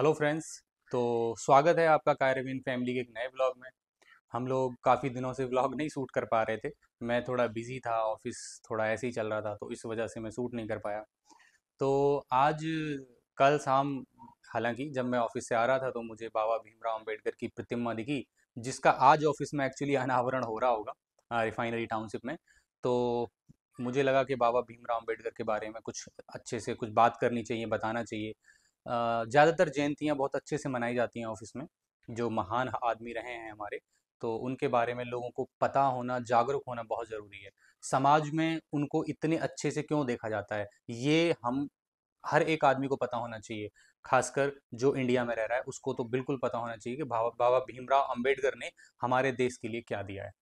hello friends तो स्वागत है आपका कायरबीन फैमिली के एक नए ब्लॉग में हम लोग काफ़ी दिनों से ब्लॉग नहीं शूट कर पा रहे थे मैं थोड़ा बिजी था ऑफिस थोड़ा ऐसे ही चल रहा था तो इस वजह से मैं शूट नहीं कर पाया तो आज कल शाम हालांकि जब मैं ऑफिस से आ रहा था तो मुझे बाबा भीमराव अम्बेडकर की प्रतिमा दिखी जिसका आज ऑफिस में एक्चुअली अनावरण हो रहा होगा रिफाइनरी टाउनशिप में तो मुझे लगा कि बाबा भीमराव अम्बेडकर के बारे में कुछ अच्छे से कुछ बात करनी चाहिए बताना चाहिए ज़्यादातर जयंतियाँ बहुत अच्छे से मनाई जाती हैं ऑफिस में जो महान आदमी रहे हैं हमारे तो उनके बारे में लोगों को पता होना जागरूक होना बहुत ज़रूरी है समाज में उनको इतने अच्छे से क्यों देखा जाता है ये हम हर एक आदमी को पता होना चाहिए खासकर जो इंडिया में रह रहा है उसको तो बिल्कुल पता होना चाहिए कि बाबा भीमराव अंबेडकर ने हमारे देश के लिए क्या दिया है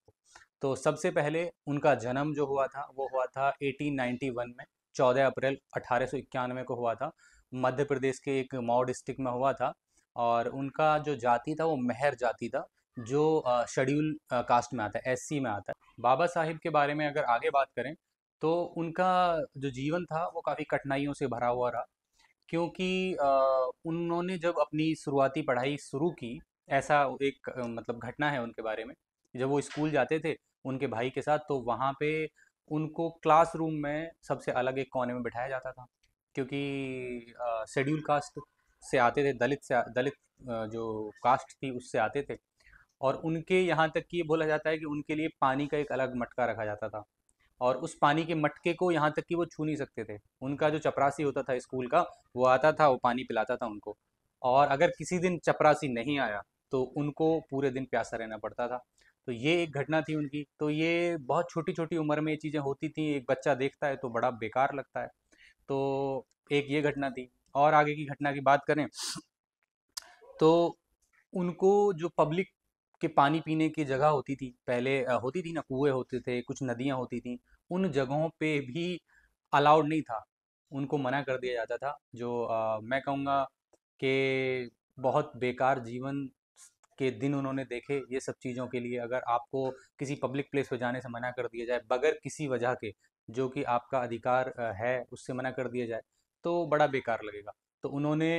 तो सबसे पहले उनका जन्म जो हुआ था वो हुआ था 1891 में 14 अप्रैल अठारह को हुआ था मध्य प्रदेश के एक मऊ डिस्ट्रिक्ट में हुआ था और उनका जो जाति था वो मेहर जाति था जो शेड्यूल कास्ट में आता है एस में आता है बाबा साहिब के बारे में अगर आगे बात करें तो उनका जो जीवन था वो काफ़ी कठिनाइयों से भरा हुआ रहा क्योंकि उन्होंने जब अपनी शुरुआती पढ़ाई शुरू की ऐसा एक मतलब घटना है उनके बारे में जब वो स्कूल जाते थे उनके भाई के साथ तो वहाँ पे उनको क्लासरूम में सबसे अलग एक कोने में बिठाया जाता था क्योंकि शेड्यूल कास्ट से आते थे दलित से दलित जो कास्ट थी उससे आते थे और उनके यहाँ तक कि बोला जाता है कि उनके लिए पानी का एक अलग मटका रखा जाता था और उस पानी के मटके को यहाँ तक कि वो छू नहीं सकते थे उनका जो चपरासी होता था स्कूल का वो आता था वो पानी पिलाता था उनको और अगर किसी दिन चपरासी नहीं आया तो उनको पूरे दिन प्यासा रहना पड़ता था तो ये एक घटना थी उनकी तो ये बहुत छोटी छोटी उम्र में ये चीज़ें होती थी एक बच्चा देखता है तो बड़ा बेकार लगता है तो एक ये घटना थी और आगे की घटना की बात करें तो उनको जो पब्लिक के पानी पीने की जगह होती थी पहले होती थी ना कुएं होते थे कुछ नदियां होती थी उन जगहों पे भी अलाउड नहीं था उनको मना कर दिया जाता था जो आ, मैं कहूँगा कि बहुत बेकार जीवन के दिन उन्होंने देखे ये सब चीज़ों के लिए अगर आपको किसी पब्लिक प्लेस पर जाने से मना कर दिया जाए बगैर किसी वजह के जो कि आपका अधिकार है उससे मना कर दिया जाए तो बड़ा बेकार लगेगा तो उन्होंने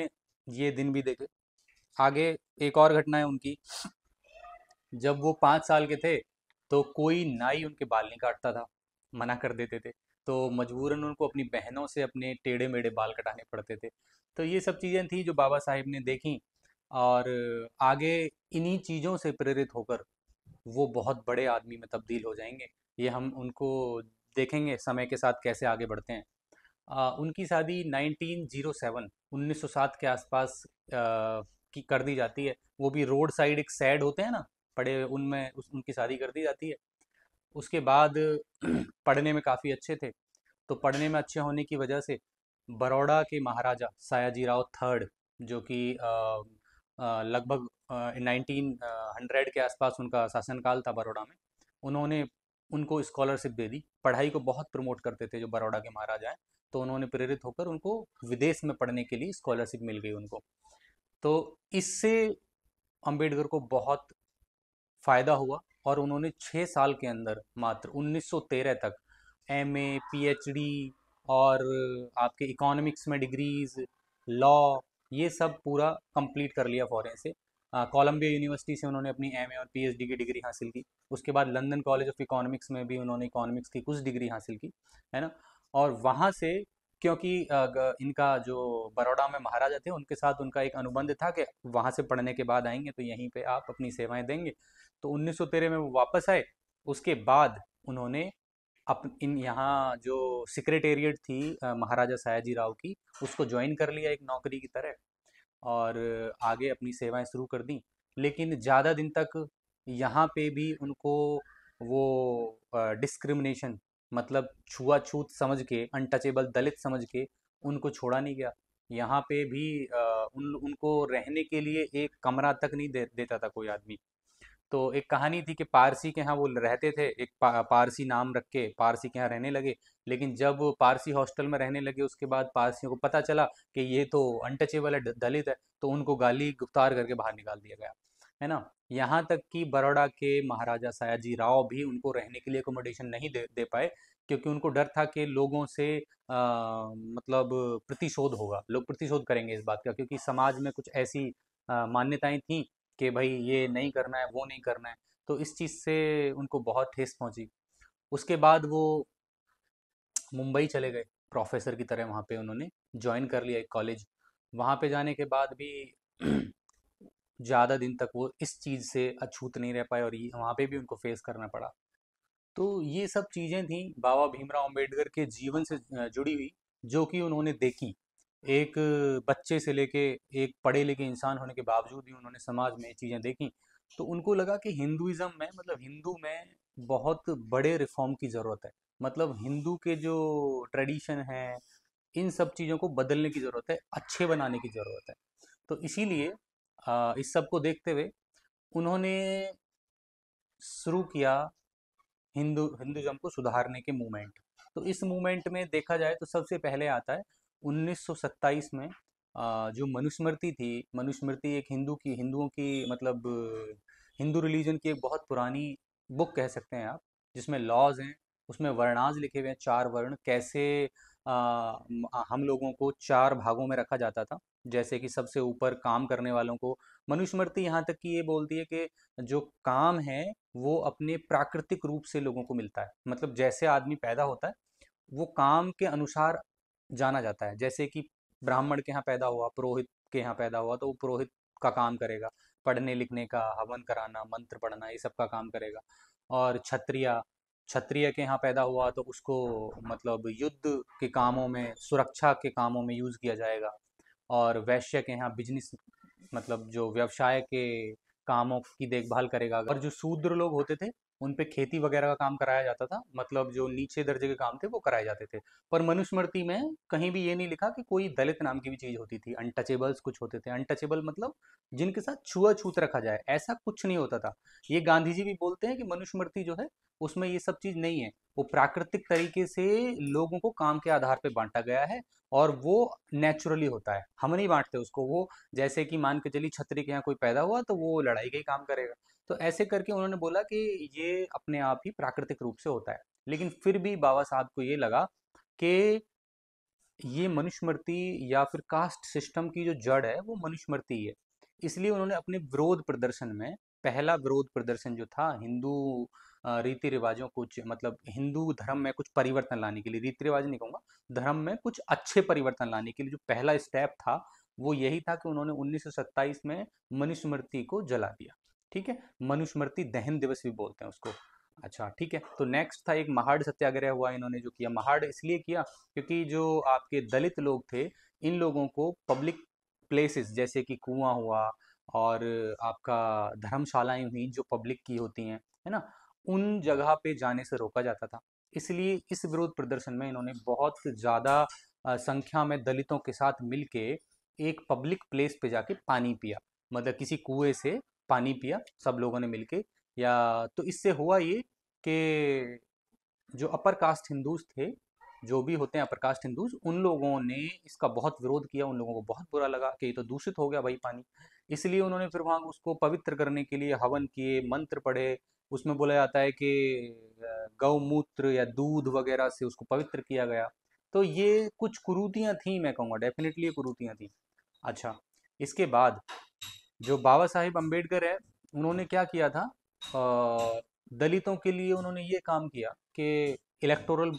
ये दिन भी देखे आगे एक और घटना है उनकी जब वो पाँच साल के थे तो कोई नाई उनके बाल नहीं काटता था मना कर देते थे तो मजबूरन उनको अपनी बहनों से अपने टेढ़े मेढ़े बाल कटाने पड़ते थे तो ये सब चीज़ें थी जो बाबा साहेब ने देखी और आगे इन्हीं चीज़ों से प्रेरित होकर वो बहुत बड़े आदमी में तब्दील हो जाएंगे ये हम उनको देखेंगे समय के साथ कैसे आगे बढ़ते हैं आ, उनकी शादी 1907 1907 के आसपास आ, की कर दी जाती है वो भी रोड साइड एक सैड होते हैं ना पड़े उनमें उस उनकी शादी कर दी जाती है उसके बाद पढ़ने में काफ़ी अच्छे थे तो पढ़ने में अच्छे होने की वजह से बड़ौड़ा के महाराजा राव थर्ड जो कि लगभग नाइनटीन हंड्रेड के आसपास उनका शासनकाल था बड़ौड़ा में उन्होंने उनको स्कॉलरशिप दे दी पढ़ाई को बहुत प्रमोट करते थे जो बड़ौड़ा के महाराजा हैं तो उन्होंने प्रेरित होकर उनको विदेश में पढ़ने के लिए स्कॉलरशिप मिल गई उनको तो इससे अंबेडकर को बहुत फ़ायदा हुआ और उन्होंने छः साल के अंदर मात्र 1913 तक एम ए पी और आपके इकोनॉमिक्स में डिग्रीज लॉ ये सब पूरा कंप्लीट कर लिया फॉरेन से कोलंबिया हाँ, यूनिवर्सिटी से उन्होंने अपनी एम और पीएचडी की डिग्री हासिल की उसके बाद लंदन कॉलेज ऑफ इकोनॉमिक्स में भी उन्होंने इकोनॉमिक्स की कुछ डिग्री हासिल की है ना और वहाँ से क्योंकि इनका जो बड़ौदा में महाराजा थे उनके साथ उनका एक अनुबंध था कि वहाँ से पढ़ने के बाद आएंगे तो यहीं पे आप अपनी सेवाएं देंगे तो उन्नीस में वो वापस आए उसके बाद उन्होंने अप इन यहाँ जो सेक्रेटेरिएट थी महाराजा सयाजी राव की उसको ज्वाइन कर लिया एक नौकरी की तरह और आगे अपनी सेवाएं शुरू कर दी लेकिन ज़्यादा दिन तक यहाँ पे भी उनको वो डिस्क्रिमिनेशन मतलब छुआछूत समझ के अनटचेबल दलित समझ के उनको छोड़ा नहीं गया यहाँ पे भी आ, उन उनको रहने के लिए एक कमरा तक नहीं दे देता था कोई आदमी तो एक कहानी थी कि पारसी के यहाँ वो रहते थे एक पा, पारसी नाम रख के पारसी के यहाँ रहने लगे लेकिन जब पारसी हॉस्टल में रहने लगे उसके बाद पारसियों को पता चला कि ये तो अनटचेबल है दलित है तो उनको गाली गुफ्तार करके बाहर निकाल दिया गया है ना यहाँ तक कि बड़ौड़ा के महाराजा सयाजी राव भी उनको रहने के लिए अकोमोडेशन नहीं दे दे पाए क्योंकि उनको डर था कि लोगों से आ, मतलब प्रतिशोध होगा लोग प्रतिशोध करेंगे इस बात का क्योंकि समाज में कुछ ऐसी मान्यताएं थीं कि भाई ये नहीं करना है वो नहीं करना है तो इस चीज़ से उनको बहुत ठेस पहुंची उसके बाद वो मुंबई चले गए प्रोफेसर की तरह वहाँ पे उन्होंने ज्वाइन कर लिया एक कॉलेज वहाँ पे जाने के बाद भी ज़्यादा दिन तक वो इस चीज़ से अछूत नहीं रह पाए और ये वहाँ पे भी उनको फेस करना पड़ा तो ये सब चीज़ें थी बाबा भीमराव अम्बेडकर के जीवन से जुड़ी हुई जो कि उन्होंने देखी एक बच्चे से लेके एक पढ़े लिखे इंसान होने के बावजूद भी उन्होंने समाज में चीज़ें देखी तो उनको लगा कि हिंदुज़म में मतलब हिंदू में बहुत बड़े रिफॉर्म की ज़रूरत है मतलब हिंदू के जो ट्रेडिशन हैं इन सब चीज़ों को बदलने की ज़रूरत है अच्छे बनाने की ज़रूरत है तो इसीलिए इस सब को देखते हुए उन्होंने शुरू किया हिंदू हिंदुज़म को सुधारने के मूवमेंट तो इस मूवमेंट में देखा जाए तो सबसे पहले आता है 1927 में जो मनुस्मृति थी मनुस्मृति एक हिंदू की हिंदुओं की मतलब हिंदू रिलीजन की एक बहुत पुरानी बुक कह सकते हैं आप जिसमें लॉज हैं उसमें वर्णाज लिखे हुए हैं चार वर्ण कैसे आ, हम लोगों को चार भागों में रखा जाता था जैसे कि सबसे ऊपर काम करने वालों को मनुस्मृति यहाँ तक कि ये बोलती है कि जो काम है वो अपने प्राकृतिक रूप से लोगों को मिलता है मतलब जैसे आदमी पैदा होता है वो काम के अनुसार जाना जाता है जैसे कि ब्राह्मण के यहाँ पैदा हुआ पुरोहित के यहाँ पैदा हुआ तो वो पुरोहित का काम करेगा पढ़ने लिखने का हवन कराना मंत्र पढ़ना ये सब का काम करेगा और क्षत्रिया क्षत्रिय के यहाँ पैदा हुआ तो उसको मतलब युद्ध के कामों में सुरक्षा के कामों में यूज़ किया जाएगा और वैश्य के यहाँ बिजनेस मतलब जो व्यवसाय के कामों की देखभाल करेगा और जो शूद्र लोग होते थे उन पे खेती वगैरह का काम कराया जाता था मतलब जो नीचे दर्जे के काम थे वो कराए जाते थे पर मनुस्मृति में कहीं भी ये नहीं लिखा कि कोई दलित नाम की भी चीज़ होती थी अनटचेबल्स कुछ होते थे अनटचेबल मतलब जिनके साथ छुआ छूत रखा जाए ऐसा कुछ नहीं होता था ये गांधी जी भी बोलते हैं कि मनुस्मृति जो है उसमें ये सब चीज़ नहीं है वो प्राकृतिक तरीके से लोगों को काम के आधार पर बांटा गया है और वो नेचुरली होता है हम नहीं बांटते उसको वो जैसे कि मान के चलिए छतरी के यहाँ कोई पैदा हुआ तो वो लड़ाई का ही काम करेगा तो ऐसे करके उन्होंने बोला कि ये अपने आप ही प्राकृतिक रूप से होता है लेकिन फिर भी बाबा साहब को ये लगा कि ये मनुस्मृति या फिर कास्ट सिस्टम की जो जड़ है वो मनुस्मृति है इसलिए उन्होंने अपने विरोध प्रदर्शन में पहला विरोध प्रदर्शन जो था हिंदू रीति रिवाजों कुछ मतलब हिंदू धर्म में कुछ परिवर्तन लाने के लिए रीति रिवाज नहीं कहूँगा धर्म में कुछ अच्छे परिवर्तन लाने के लिए जो पहला स्टेप था वो यही था कि उन्होंने 1927 में मनुस्मृति को जला दिया ठीक है मनुस्मृति दहन दिवस भी बोलते हैं उसको अच्छा ठीक है तो नेक्स्ट था एक महाड़ सत्याग्रह हुआ इन्होंने जो किया महाड़ इसलिए किया क्योंकि जो आपके दलित लोग थे इन लोगों को पब्लिक प्लेसेस जैसे कि कुआं हुआ और आपका धर्मशालाएं हुई जो पब्लिक की होती हैं है ना उन जगह पे जाने से रोका जाता था इसलिए इस विरोध प्रदर्शन में इन्होंने बहुत ज़्यादा संख्या में दलितों के साथ मिलके एक पब्लिक प्लेस पे जाके पानी पिया मतलब किसी कुएं से पानी पिया सब लोगों ने मिलके या तो इससे हुआ ये कि जो अपर कास्ट हिंदूज थे जो भी होते हैं अपर कास्ट हिंदूज उन लोगों ने इसका बहुत विरोध किया उन लोगों को बहुत बुरा लगा कि ये तो दूषित हो गया भाई पानी इसलिए उन्होंने फिर वहाँ उसको पवित्र करने के लिए हवन किए मंत्र पढ़े उसमें बोला जाता है कि गौमूत्र या दूध वगैरह से उसको पवित्र किया गया तो ये कुछ कुरूतियाँ थी मैं कहूँगा डेफिनेटली कुरूतियाँ थी अच्छा इसके बाद जो बाबा साहेब अम्बेडकर है उन्होंने क्या किया था दलितों के लिए उन्होंने ये काम किया कि इलेक्टोरल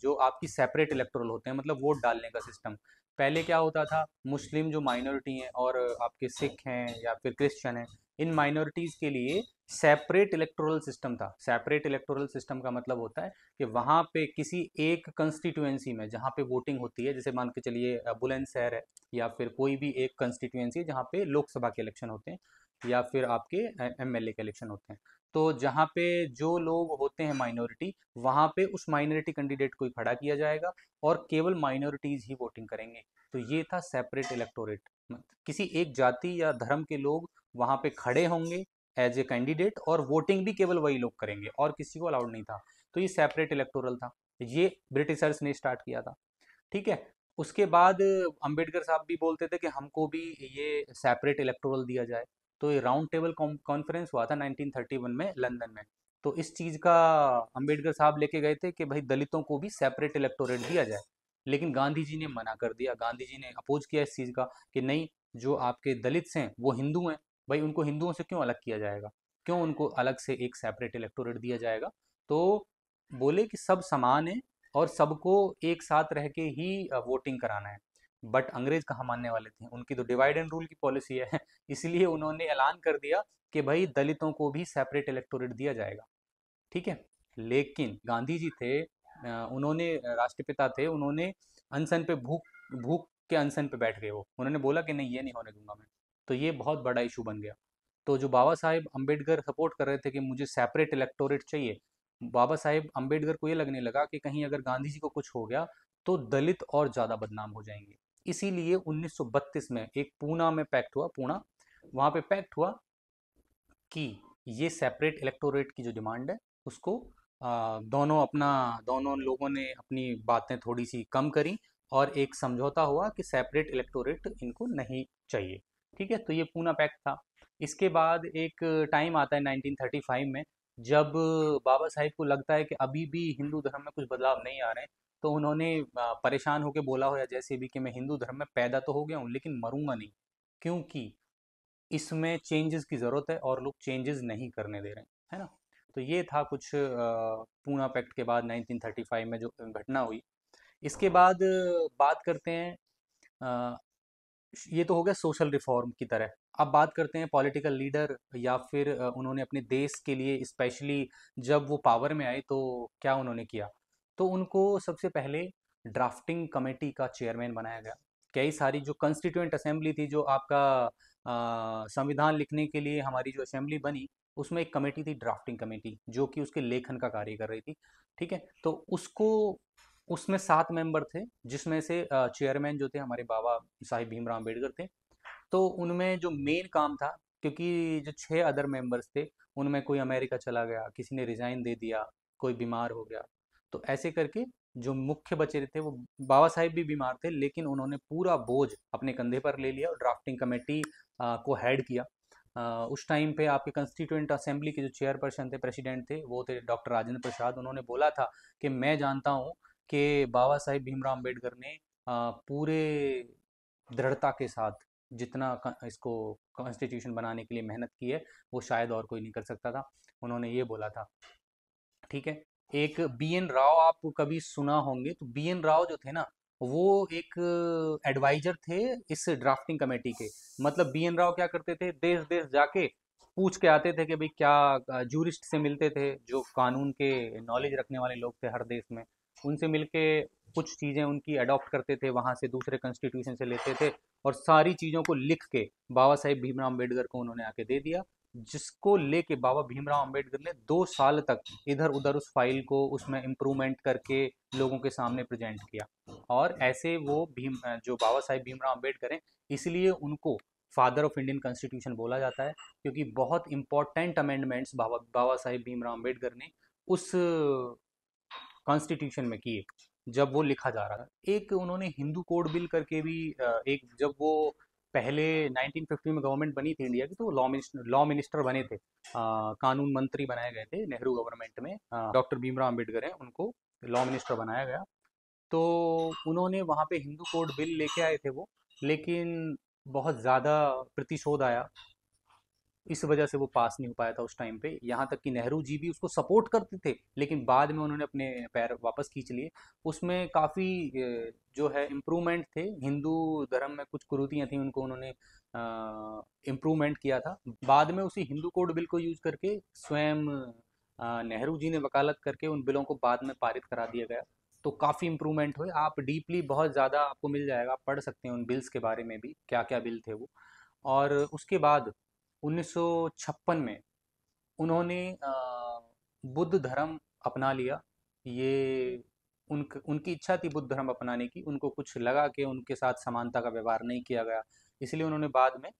जो आपकी सेपरेट इलेक्टोरल होते हैं मतलब वोट डालने का सिस्टम पहले क्या होता था मुस्लिम जो माइनॉरिटी हैं और आपके सिख हैं या फिर क्रिश्चियन हैं इन माइनॉरिटीज़ के लिए सेपरेट इलेक्टोरल सिस्टम था सेपरेट इलेक्टोरल सिस्टम का मतलब होता है कि वहाँ पे किसी एक कंस्टिट्यूएंसी में जहाँ पे वोटिंग होती है जैसे मान के चलिए बुलंदशहर है या फिर कोई भी एक कंस्टिट्यूएंसी है जहाँ पे लोकसभा के इलेक्शन होते हैं या फिर आपके एम के इलेक्शन होते हैं तो जहाँ पे जो लोग होते हैं माइनॉरिटी वहाँ पे उस माइनॉरिटी कैंडिडेट को ही खड़ा किया जाएगा और केवल माइनॉरिटीज ही वोटिंग करेंगे तो ये था सेपरेट इलेक्टोरेट किसी एक जाति या धर्म के लोग वहाँ पे खड़े होंगे एज ए कैंडिडेट और वोटिंग भी केवल वही लोग करेंगे और किसी को अलाउड नहीं था तो ये सेपरेट इलेक्टोरल था ये ब्रिटिशर्स ने स्टार्ट किया था ठीक है उसके बाद अंबेडकर साहब भी बोलते थे कि हमको भी ये सेपरेट इलेक्टोरल दिया जाए तो ये राउंड टेबल कॉन्फ्रेंस हुआ था 1931 में लंदन में तो इस चीज़ का अंबेडकर साहब लेके गए थे कि भाई दलितों को भी सेपरेट इलेक्टोरेट दिया जाए लेकिन गांधी जी ने मना कर दिया गांधी जी ने अपोज किया इस चीज़ का कि नहीं जो आपके दलित हैं वो हिंदू हैं भाई उनको हिंदुओं से क्यों अलग किया जाएगा क्यों उनको अलग से एक सेपरेट इलेक्टोरेट दिया जाएगा तो बोले कि सब समान है और सबको एक साथ रह के ही वोटिंग कराना है बट अंग्रेज कहाँ मानने वाले थे उनकी तो डिवाइड एंड रूल की पॉलिसी है इसलिए उन्होंने ऐलान कर दिया कि भाई दलितों को भी सेपरेट इलेक्टोरेट दिया जाएगा ठीक है लेकिन गांधी जी थे उन्होंने राष्ट्रपिता थे उन्होंने अनसन पे भूख भूख के अनसन पे बैठ गए वो उन्होंने बोला कि नहीं ये नहीं होने दूंगा मैं तो ये बहुत बड़ा इशू बन गया तो जो बाबा साहेब अम्बेडकर सपोर्ट कर रहे थे कि मुझे सेपरेट इलेक्टोरेट चाहिए बाबा साहेब अम्बेडकर को ये लगने लगा कि कहीं अगर गांधी जी को कुछ हो गया तो दलित और ज़्यादा बदनाम हो जाएंगे इसीलिए 1932 में एक पूना में पैक्ट हुआ पूना वहाँ पे पैक्ट हुआ कि ये सेपरेट इलेक्टोरेट की जो डिमांड है उसको दोनों अपना दोनों लोगों ने अपनी बातें थोड़ी सी कम करी और एक समझौता हुआ कि सेपरेट इलेक्टोरेट इनको नहीं चाहिए ठीक है तो ये पूना पैक्ट था इसके बाद एक टाइम आता है 1935 में जब बाबा साहेब को लगता है कि अभी भी हिंदू धर्म में कुछ बदलाव नहीं आ रहे हैं तो उन्होंने परेशान होकर बोला हो या जैसे भी कि मैं हिंदू धर्म में पैदा तो हो गया हूँ लेकिन मरूंगा नहीं क्योंकि इसमें चेंजेस की ज़रूरत है और लोग चेंजेस नहीं करने दे रहे हैं है ना तो ये था कुछ पूना पैक्ट के बाद 1935 में जो घटना हुई इसके बाद बात करते हैं ये तो हो गया सोशल रिफॉर्म की तरह अब बात करते हैं पॉलिटिकल लीडर या फिर उन्होंने अपने देश के लिए स्पेशली जब वो पावर में आए तो क्या उन्होंने किया तो उनको सबसे पहले ड्राफ्टिंग कमेटी का चेयरमैन बनाया गया कई सारी जो कंस्टिट्यूंट असेंबली थी जो आपका संविधान लिखने के लिए हमारी जो असेंबली बनी उसमें एक कमेटी थी ड्राफ्टिंग कमेटी जो कि उसके लेखन का कार्य कर रही थी ठीक है तो उसको उसमें सात मेंबर थे जिसमें से चेयरमैन जो थे हमारे बाबा साहिब भीमराव अम्बेडकर थे तो उनमें जो मेन काम था क्योंकि जो छः अदर मेंबर्स थे उनमें कोई अमेरिका चला गया किसी ने रिज़ाइन दे दिया कोई बीमार हो गया तो ऐसे करके जो मुख्य बचे थे वो बाबा साहेब भी बीमार थे लेकिन उन्होंने पूरा बोझ अपने कंधे पर ले लिया और ड्राफ्टिंग कमेटी को हेड किया आ, उस टाइम पे आपके कंस्टिट्यूंट असेंबली के जो चेयरपर्सन थे प्रेसिडेंट थे वो थे डॉक्टर राजेंद्र प्रसाद उन्होंने बोला था कि मैं जानता हूँ कि बाबा साहेब भीमराव अम्बेडकर ने आ, पूरे दृढ़ता के साथ जितना इसको कॉन्स्टिट्यूशन बनाने के लिए मेहनत की है वो शायद और कोई नहीं कर सकता था उन्होंने ये बोला था ठीक है एक बी एन राव आप कभी सुना होंगे तो बी एन राव जो थे ना वो एक एडवाइजर थे इस ड्राफ्टिंग कमेटी के मतलब बी एन राव क्या करते थे देश देश जाके पूछ के आते थे कि भाई क्या जूरिस्ट से मिलते थे जो कानून के नॉलेज रखने वाले लोग थे हर देश में उनसे मिलके कुछ चीज़ें उनकी अडॉप्ट करते थे वहाँ से दूसरे कॉन्स्टिट्यूशन से लेते थे और सारी चीज़ों को लिख के बाबा साहेब भीमराव अम्बेडकर को उन्होंने आके दे दिया जिसको लेके बाबा भीमराव अंबेडकर ने दो साल तक इधर उधर उस फाइल को उसमें इम्प्रूवमेंट करके लोगों के सामने प्रेजेंट किया और ऐसे वो भीम जो बाबा साहेब भीमराव अम्बेडकर हैं इसलिए उनको फादर ऑफ इंडियन कॉन्स्टिट्यूशन बोला जाता है क्योंकि बहुत इंपॉर्टेंट अमेंडमेंट्स बाबा बाबा साहेब भीमराव अम्बेडकर ने उस कॉन्स्टिट्यूशन में किए जब वो लिखा जा रहा था एक उन्होंने हिंदू कोड बिल करके भी एक जब वो पहले 1950 में गवर्नमेंट बनी थी इंडिया की तो लॉ मिनिस्टर लॉ मिनिस्टर बने थे आ, कानून मंत्री बनाए गए थे नेहरू गवर्नमेंट में डॉक्टर भीमराव अम्बेडकर हैं उनको लॉ मिनिस्टर बनाया गया तो उन्होंने वहाँ पे हिंदू कोड बिल लेके आए थे वो लेकिन बहुत ज़्यादा प्रतिशोध आया इस वजह से वो पास नहीं हो पाया था उस टाइम पे यहाँ तक कि नेहरू जी भी उसको सपोर्ट करते थे लेकिन बाद में उन्होंने अपने पैर वापस खींच लिए उसमें काफ़ी जो है इम्प्रूवमेंट थे हिंदू धर्म में कुछ कुरूतियाँ थी उनको उन्होंने इम्प्रूवमेंट किया था बाद में उसी हिंदू कोड बिल को यूज़ करके स्वयं नेहरू जी ने वकालत करके उन बिलों को बाद में पारित करा दिया गया तो काफ़ी इम्प्रूवमेंट हुए आप डीपली बहुत ज़्यादा आपको मिल जाएगा आप पढ़ सकते हैं उन बिल्स के बारे में भी क्या क्या बिल थे वो और उसके बाद 1956 में उन्होंने बुद्ध धर्म अपना लिया ये उन उनकी इच्छा थी बुद्ध धर्म अपनाने की उनको कुछ लगा कि उनके साथ समानता का व्यवहार नहीं किया गया इसलिए उन्होंने बाद में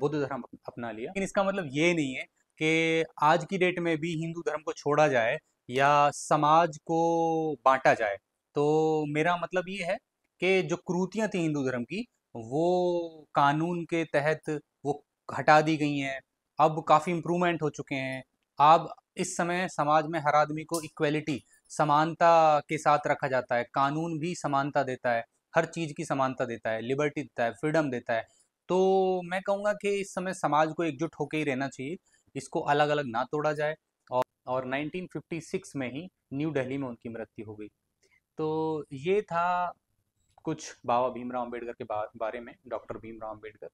बुद्ध धर्म अपना लिया लेकिन इसका मतलब ये नहीं है कि आज की डेट में भी हिंदू धर्म को छोड़ा जाए या समाज को बांटा जाए तो मेरा मतलब ये है कि जो क्रूतियाँ थी हिंदू धर्म की वो कानून के तहत वो हटा दी गई हैं अब काफ़ी इम्प्रूवमेंट हो चुके हैं अब इस समय समाज में हर आदमी को इक्वलिटी समानता के साथ रखा जाता है कानून भी समानता देता है हर चीज़ की समानता देता है लिबर्टी देता है फ्रीडम देता है तो मैं कहूँगा कि इस समय समाज को एकजुट होकर ही रहना चाहिए इसको अलग अलग ना तोड़ा जाए और और 1956 में ही न्यू दिल्ली में उनकी मृत्यु हो गई तो ये था कुछ बाबा भीमराव अम्बेडकर के बारे में डॉक्टर भीमराव अम्बेडकर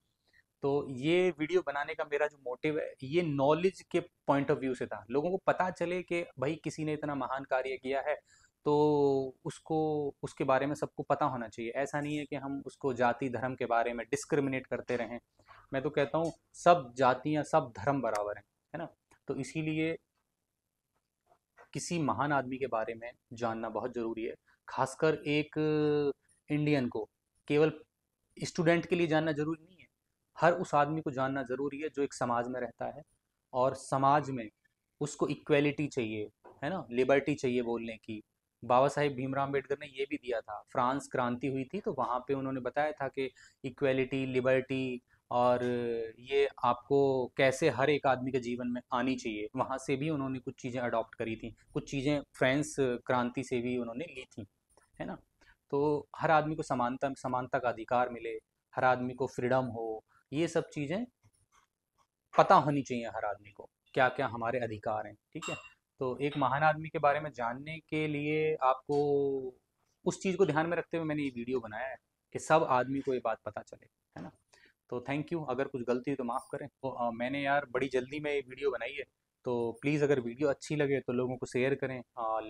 तो ये वीडियो बनाने का मेरा जो मोटिव है ये नॉलेज के पॉइंट ऑफ व्यू से था लोगों को पता चले कि भाई किसी ने इतना महान कार्य किया है तो उसको उसके बारे में सबको पता होना चाहिए ऐसा नहीं है कि हम उसको जाति धर्म के बारे में डिस्क्रिमिनेट करते रहें मैं तो कहता हूँ सब जातियाँ सब धर्म बराबर हैं है ना तो इसीलिए किसी महान आदमी के बारे में जानना बहुत ज़रूरी है खासकर एक इंडियन को केवल स्टूडेंट के लिए जानना जरूरी नहीं हर उस आदमी को जानना ज़रूरी है जो एक समाज में रहता है और समाज में उसको इक्वेलिटी चाहिए है ना लिबर्टी चाहिए बोलने की बाबा साहेब भीमराव अम्बेडकर ने ये भी दिया था फ्रांस क्रांति हुई थी तो वहाँ पे उन्होंने बताया था कि इक्वेलिटी लिबर्टी और ये आपको कैसे हर एक आदमी के जीवन में आनी चाहिए वहाँ से भी उन्होंने कुछ चीज़ें अडॉप्ट करी थी कुछ चीज़ें फ्रेंस क्रांति से भी उन्होंने ली थी है ना तो हर आदमी को समानता समानता का अधिकार मिले हर आदमी को फ्रीडम हो ये सब चीज़ें पता होनी चाहिए हर आदमी को क्या क्या हमारे अधिकार हैं ठीक है तो एक महान आदमी के बारे में जानने के लिए आपको उस चीज़ को ध्यान में रखते हुए मैंने ये वीडियो बनाया है कि सब आदमी को ये बात पता चले है ना तो थैंक यू अगर कुछ गलती हुई तो माफ़ करें तो आ, मैंने यार बड़ी जल्दी में ये वीडियो बनाई है तो प्लीज़ अगर वीडियो अच्छी लगे तो लोगों को शेयर करें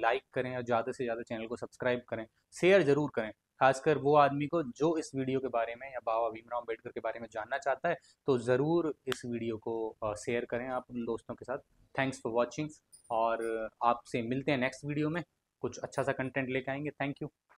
लाइक करें और ज़्यादा से ज़्यादा चैनल को सब्सक्राइब करें शेयर ज़रूर करें खासकर वो आदमी को जो इस वीडियो के बारे में या बाबा भीमराव अम्बेडकर के बारे में जानना चाहता है तो ज़रूर इस वीडियो को शेयर करें आप उन दोस्तों के साथ थैंक्स फॉर वॉचिंग और आपसे मिलते हैं नेक्स्ट वीडियो में कुछ अच्छा सा कंटेंट लेके आएंगे थैंक यू